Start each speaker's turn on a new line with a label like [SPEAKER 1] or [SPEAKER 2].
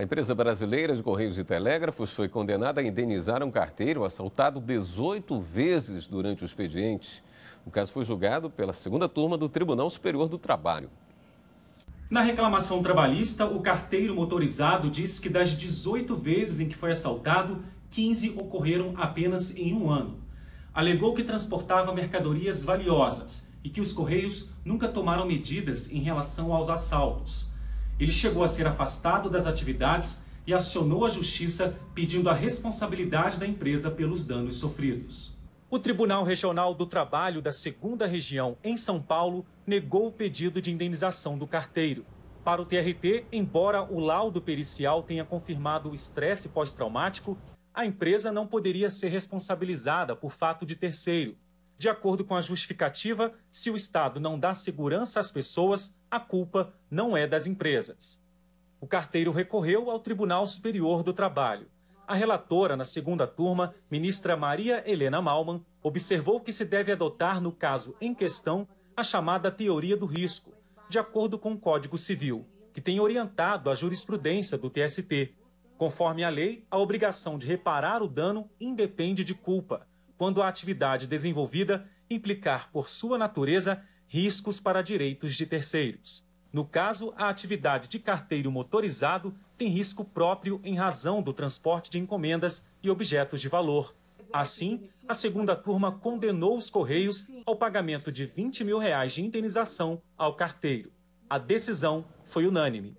[SPEAKER 1] A empresa brasileira de Correios e Telégrafos foi condenada a indenizar um carteiro assaltado 18 vezes durante o expediente. O caso foi julgado pela segunda turma do Tribunal Superior do Trabalho.
[SPEAKER 2] Na reclamação trabalhista, o carteiro motorizado diz que das 18 vezes em que foi assaltado, 15 ocorreram apenas em um ano. Alegou que transportava mercadorias valiosas e que os Correios nunca tomaram medidas em relação aos assaltos. Ele chegou a ser afastado das atividades e acionou a justiça pedindo a responsabilidade da empresa pelos danos sofridos. O Tribunal Regional do Trabalho da 2 Região, em São Paulo, negou o pedido de indenização do carteiro. Para o TRT, embora o laudo pericial tenha confirmado o estresse pós-traumático, a empresa não poderia ser responsabilizada por fato de terceiro, de acordo com a justificativa, se o Estado não dá segurança às pessoas, a culpa não é das empresas. O carteiro recorreu ao Tribunal Superior do Trabalho. A relatora na segunda turma, ministra Maria Helena Malman, observou que se deve adotar, no caso em questão, a chamada teoria do risco, de acordo com o Código Civil, que tem orientado a jurisprudência do TST. Conforme a lei, a obrigação de reparar o dano independe de culpa quando a atividade desenvolvida implicar, por sua natureza, riscos para direitos de terceiros. No caso, a atividade de carteiro motorizado tem risco próprio em razão do transporte de encomendas e objetos de valor. Assim, a segunda turma condenou os Correios ao pagamento de 20 mil reais de indenização ao carteiro. A decisão foi unânime.